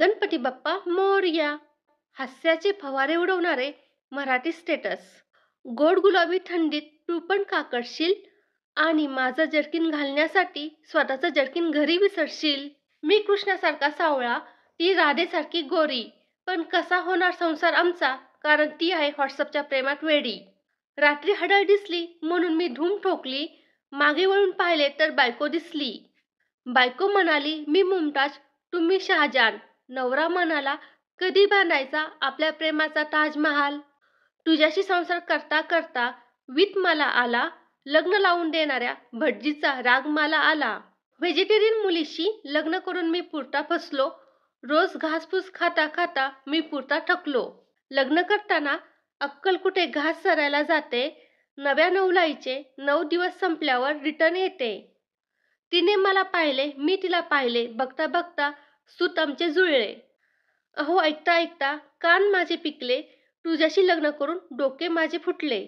गणपती बाप्पा मोर्या हास्याचे फवारे उडवणारे मराठी स्टेटस गोड गुलाबी थंडीत तू पण काकडशील आणि माझं जर्किन घालण्यासाठी स्वतःचं जर्किन घरी विसरशील मी कृष्णासारखा सावळा ती राधेसारखी गोरी पण कसा होणार संसार आमचा कारण ती आहे व्हॉट्सअपच्या प्रेमात वेडी रात्री हडळ दिसली म्हणून मी धूम ठोकली मागे वळून पाहिले तर बायको दिसली बायको म्हणाली मी मुमताज तुम्ही शहाजान नवरा म्हणाला कधी बांधायचा आपल्या प्रेमाचा ताजमहाल तुझ्याशी संसार करता करता वित मला आला लग्न लावून देणाऱ्या भटजीचा राग मला आला व्हेजिटेरियन मुलीशी लग्न करून मी पुरता फसलो रोज घासफूस खाता खाता मी पुरता थकलो लग्न करताना अक्कल कुठे घास सरायला जाते नव्या नवलाईचे नऊ दिवस संपल्यावर रिटर्न येते तिने मला पाहिले मी तिला पाहिले बघता बघता सुत आमचे जुळले अहो ऐकता ऐकता कान माझे पिकले तुझ्याशी लग्न करून डोके माझे फुटले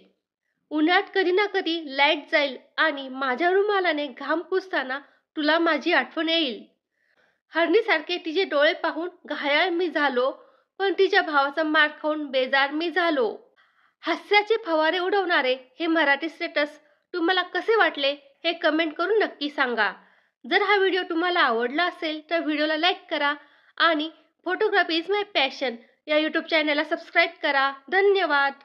उन्हात कधी ना कधी लाईट जाईल आणि माझ्या रुमालाने घाम पुसताना तुला माझी आठवण येईल हरणीसारखे तिचे डोळे पाहून घायाळ मी झालो पण तिच्या भावाचा मार खाऊन बेजार मी झालो हास्याचे फवारे उडवणारे हे मराठी स्टेटस तुम्हाला कसे वाटले हे कमेंट करून नक्की सांगा जर हा व्हिडिओ तुम्हाला आवडला असेल तर व्हिडिओला लाईक करा आणि फोटोग्राफी इज माय पॅशन या यूट्यूब चॅनलला सबस्क्राईब करा धन्यवाद